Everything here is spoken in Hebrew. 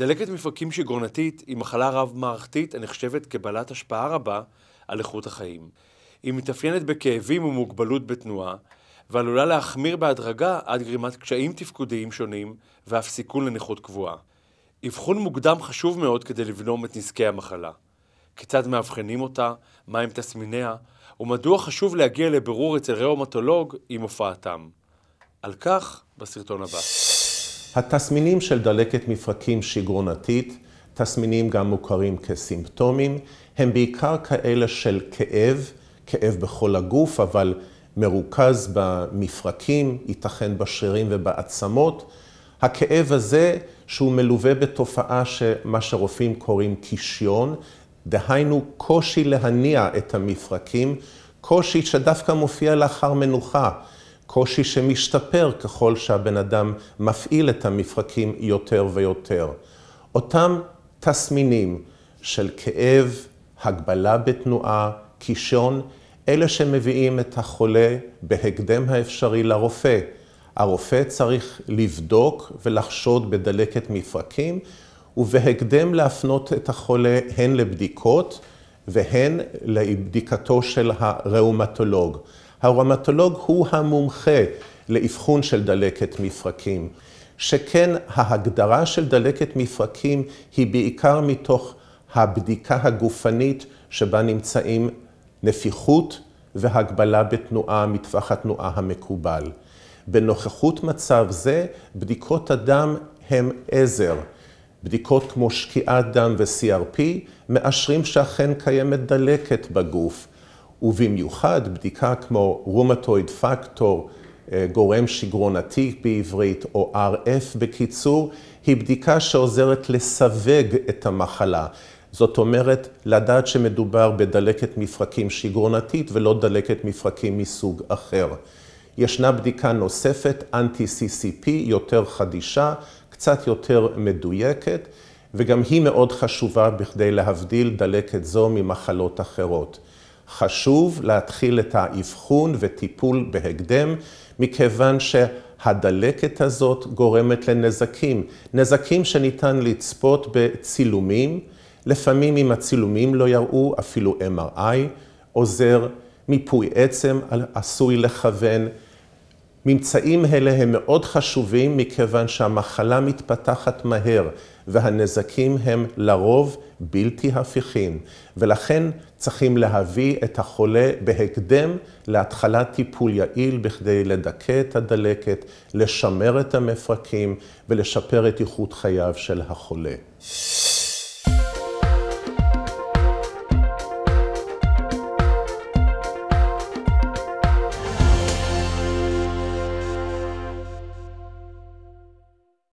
דלקת מפרקים שגרונתית היא מחלה רב-מערכתית הנחשבת כבעלת השפעה רבה על איכות החיים. היא מתאפיינת בכאבים ומוגבלות בתנועה, ועלולה להחמיר בהדרגה עד גרימת קשיים תפקודיים שונים ואף סיכון לנכות קבועה. אבחון מוקדם חשוב מאוד כדי לבנום את נזקי המחלה. כיצד מאבחנים אותה, מהם תסמיניה, ומדוע חשוב להגיע לבירור אצל ראומטולוג עם הופעתם. על כך בסרטון הבא. התסמינים של דלקת מפרקים שגרונתית, תסמינים גם מוכרים כסימפטומים, הם בעיקר כאלה של כאב, כאב בכל הגוף, אבל מרוכז במפרקים, ייתכן בשרירים ובעצמות. הכאב הזה, שהוא מלווה בתופעה שמה שרופאים קוראים קישיון, דהיינו קושי להניע את המפרקים, קושי שדווקא מופיע לאחר מנוחה. קושי שמשתפר ככל שהבן אדם מפעיל את המפרקים יותר ויותר. אותם תסמינים של כאב, הגבלה בתנועה, קישון, אלה שמביאים את החולה בהקדם האפשרי לרופא. הרופא צריך לבדוק ולחשוד בדלקת מפרקים, ובהקדם להפנות את החולה הן לבדיקות והן לבדיקתו של הראומטולוג. הרומטולוג הוא המומחה לאבחון של דלקת מפרקים, שכן ההגדרה של דלקת מפרקים היא בעיקר מתוך הבדיקה הגופנית שבה נמצאים נפיחות והגבלה בתנועה מטווח התנועה המקובל. בנוכחות מצב זה, בדיקות הדם הם עזר. בדיקות כמו שקיעת דם ו-CRP מאשרים שאכן קיימת דלקת בגוף. ובמיוחד בדיקה כמו רומטויד פקטור, אה, גורם שגרונתי בעברית, או RF בקיצור, היא בדיקה שעוזרת לסווג את המחלה. זאת אומרת, לדעת שמדובר בדלקת מפרקים שגרונתית ולא דלקת מפרקים מסוג אחר. ישנה בדיקה נוספת, אנטי-CCP, יותר חדישה, קצת יותר מדויקת, וגם היא מאוד חשובה בכדי להבדיל דלקת זו ממחלות אחרות. חשוב להתחיל את האבחון וטיפול בהקדם, מכיוון שהדלקת הזאת גורמת לנזקים. נזקים שניתן לצפות בצילומים, לפעמים אם הצילומים לא יראו, אפילו MRI עוזר, מיפוי עצם עשוי לכוון. ממצאים אלה הם מאוד חשובים מכיוון שהמחלה מתפתחת מהר והנזקים הם לרוב בלתי הפיכים, ולכן צריכים להביא את החולה בהקדם להתחלת טיפול יעיל בכדי לדכא את הדלקת, לשמר את המפרקים ולשפר את איכות חייו של החולה.